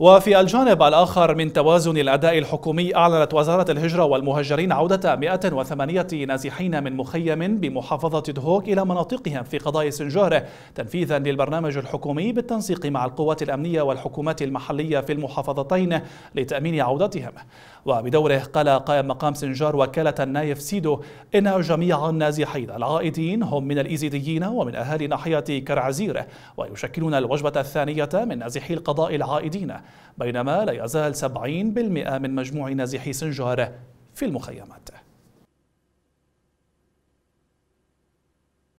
وفي الجانب الآخر من توازن الأداء الحكومي أعلنت وزارة الهجرة والمهجرين عودة 108 نازحين من مخيم بمحافظة دهوك إلى مناطقهم في قضاء سنجاره تنفيذا للبرنامج الحكومي بالتنسيق مع القوات الأمنية والحكومات المحلية في المحافظتين لتأمين عودتهم وبدوره قال قائم مقام سنجار وكالة النايف سيدو إن جميع النازحين العائدين هم من الإيزيديين ومن أهالي ناحية كرعزير ويشكلون الوجبة الثانية من نازحي القضاء العائدين بينما لا يزال 70% من مجموع نازحي سنجار في المخيمات